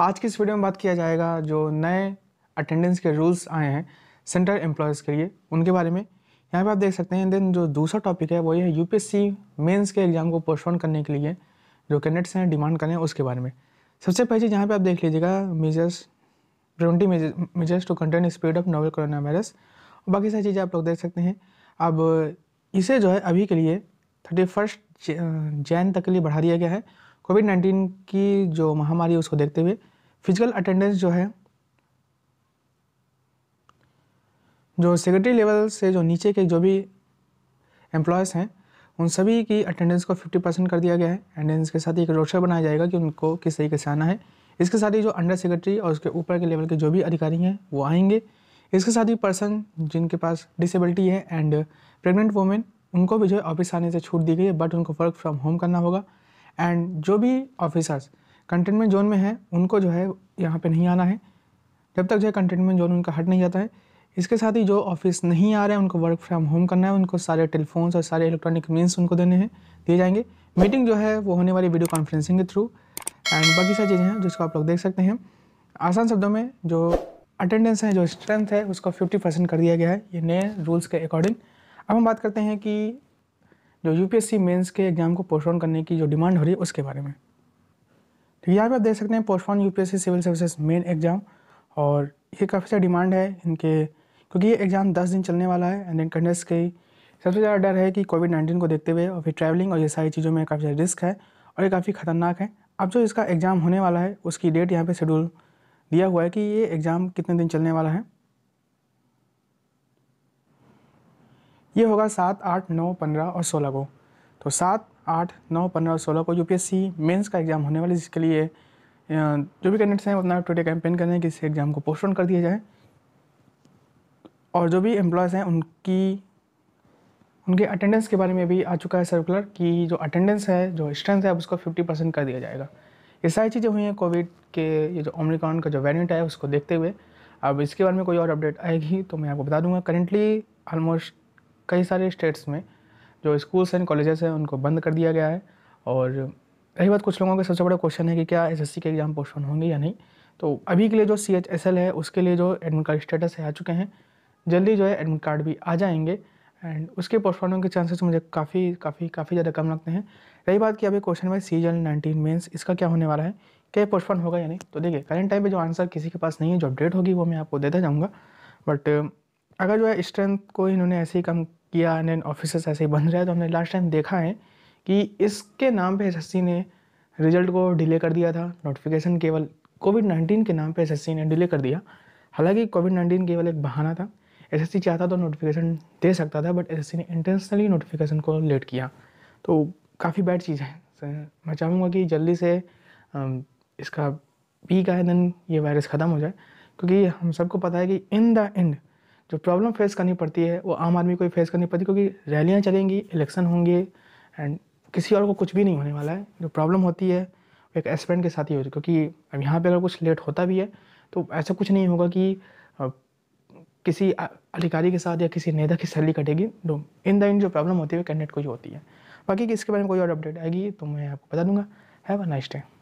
आज की इस वीडियो में बात किया जाएगा जो नए अटेंडेंस के रूल्स आए हैं सेंट्रल एम्प्लॉयज़ के लिए उनके बारे में यहाँ पे आप देख सकते हैं देन जो दूसरा टॉपिक है वो ये है यू पी के एग्ज़ाम को पोस्टपोन करने के लिए जो कैंडिडेट्स हैं डिमांड करें उसके बारे में सबसे पहले यहाँ पे आप देख लीजिएगा measures preventive measures to contain speed of novel corona virus बाकी सारी चीज़ें आप लोग देख सकते हैं अब इसे जो है अभी के लिए थर्टी फर्स्ट जैन तक के लिए बढ़ा दिया गया है कोविड नाइन्टीन की जो महामारी है उसको देखते हुए फिजिकल अटेंडेंस जो है जो सेक्रेटरी लेवल से जो नीचे के जो भी एम्प्लॉयज़ हैं उन सभी की अटेंडेंस को 50 परसेंट कर दिया गया है अटेंडेंस के साथ एक रोस्टर बनाया जाएगा कि उनको किस तरीके से आना है इसके साथ ही जो अंडर सेक्रेटरी और उसके ऊपर के लेवल के जो भी अधिकारी हैं वो आएंगे इसके साथ ही पर्सन जिनके पास डिसेबिलिटी है एंड प्रेगनेंट वुमेन उनको भी जो है ऑफिस आने से छूट दी गई है बट उनको वर्क फ्रॉम होम करना होगा एंड जो भी ऑफिसर्स कंटेनमेंट जोन में हैं उनको जो है यहाँ पे नहीं आना है जब तक जो है कंटेनमेंट जोन उनका हट नहीं जाता है इसके साथ ही जो ऑफिस नहीं आ रहे हैं उनको वर्क फ्रॉम होम करना है उनको सारे टेलीफोन्स और सारे इलेक्ट्रॉनिक मीन्स उनको देने हैं दिए जाएंगे मीटिंग जो है वो होने वाली वीडियो कॉन्फ्रेंसिंग के थ्रू एंड बाकी सारी चीज़ें हैं जिसको आप लोग देख सकते हैं आसान शब्दों में जो अटेंडेंस है जो स्ट्रेंथ है उसको 50 परसेंट कर दिया गया है ये नए रूल्स के अकॉर्डिंग अब हम बात करते हैं कि जो यूपीएससी मेंस के एग्ज़ाम को पोस्टपोन करने की जो डिमांड हो रही है उसके बारे में तो यहाँ पर आप देख सकते हैं postpone UPSC civil services main exam और ये काफ़ी सारी डिमांड है इनके क्योंकि ये एग्ज़ाम दस दिन चलने वाला है एंड अटेंडेंस के सबसे ज़्यादा डर है कि कोविड नाइन्टीन को देखते हुए और फिर ट्रैवलिंग और ये सारी चीज़ों में काफ़ी ज़्यादा रिस्क है और ये काफ़ी ख़तरनाक है अब जो इसका एग्ज़ाम होने वाला है उसकी डेट यहाँ पर शेड्यूल दिया हुआ है कि ये एग्ज़ाम कितने दिन चलने वाला है ये होगा सात आठ नौ पंद्रह और सोलह को तो सात आठ नौ पंद्रह और सोलह को यूपीएससी मेंस का एग्ज़ाम होने वाला है जिसके लिए जो भी कैंडिडेट्स हैं उतना ट्विटर कैंपेन कर रहे हैं कि इस एग्ज़ाम को पोस्टपोन कर दिया जाए और जो भी एम्प्लॉयज़ हैं उनकी उनके अटेंडेंस के बारे में भी आ चुका है सर्कुलर कि जो अटेंडेंस है जो स्ट्रेंथ है अब उसको फिफ्टी परसेंट कर दिया जाएगा ये सारी चीज़ें हुई हैं कोविड के ये जो ओमिक्रॉन का जो वेरिएंट है उसको देखते हुए अब इसके बारे में कोई और अपडेट आएगी तो मैं आपको बता दूंगा करेंटली ऑलमोस्ट कई सारे स्टेट्स में जो स्कूल्स एंड कॉलेजेस हैं उनको बंद कर दिया गया है और रही बात कुछ लोगों के सबसे बड़ा क्वेश्चन है कि क्या एस के एग्ज़ाम पोस्टपोन होंगे या नहीं तो अभी के लिए जो सी है उसके लिए जो एडमिट कार्ड स्टेटस है आ चुके हैं जल्दी जो है एडमिट कार्ड भी आ जाएंगे एंड उसके पोस्टपोन होने के चांसेस मुझे काफ़ी काफ़ी काफ़ी ज़्यादा कम लगते हैं रही बात कि अभी क्वेश्चन में सी जल नाइनटीन मेन्स इसका क्या होने वाला है क्या पोस्टपोन होगा या नहीं तो देखिए करंट टाइम पे जो आंसर किसी के पास नहीं है जो अपडेट होगी वो मैं आपको देता जाऊँगा बट अगर जो है स्ट्रेंथ को इन्होंने ऐसे ही कम किया एंड ऑफिसर्स ऐसे ही बन रहे हैं तो हमने लास्ट टाइम देखा है कि इसके नाम पे एस ने रिजल्ट को डिले कर दिया था नोटिफिकेशन केवल कोविड नाइन्टीन के नाम पे एस ने डिले कर दिया हालांकि कोविड नाइन्टीन केवल एक बहाना था एस चाहता तो नोटिफिकेशन दे सकता था बट एस ने इंटेंशनली नोटिफिकेशन को लेट किया तो काफ़ी बैड चीज़ है मैं चाहूँगा कि जल्दी से इसका पीक आए दिन ये वायरस ख़त्म हो जाए क्योंकि हम सबको पता है कि इन द एंड जो प्रॉब्लम फेस करनी पड़ती है वो आम आदमी को ही फेस करनी पड़ती है क्योंकि रैलियाँ चलेंगी इलेक्शन होंगे एंड किसी और को कुछ भी नहीं होने वाला है जो प्रॉब्लम होती है वो एक एस्पेंट के साथ ही होती है क्योंकि अब यहाँ पर अगर कुछ लेट होता भी है तो ऐसा कुछ नहीं होगा कि किसी अधिकारी के साथ या किसी नेता की सैलरी कटेगी तो इन द इन जो प्रॉब्लम होती है वो कैंडिडेट को ही होती है बाकी इसके बारे में कोई और अपडेट आएगी तो मैं आपको बता दूंगा हैव अ नाइस डे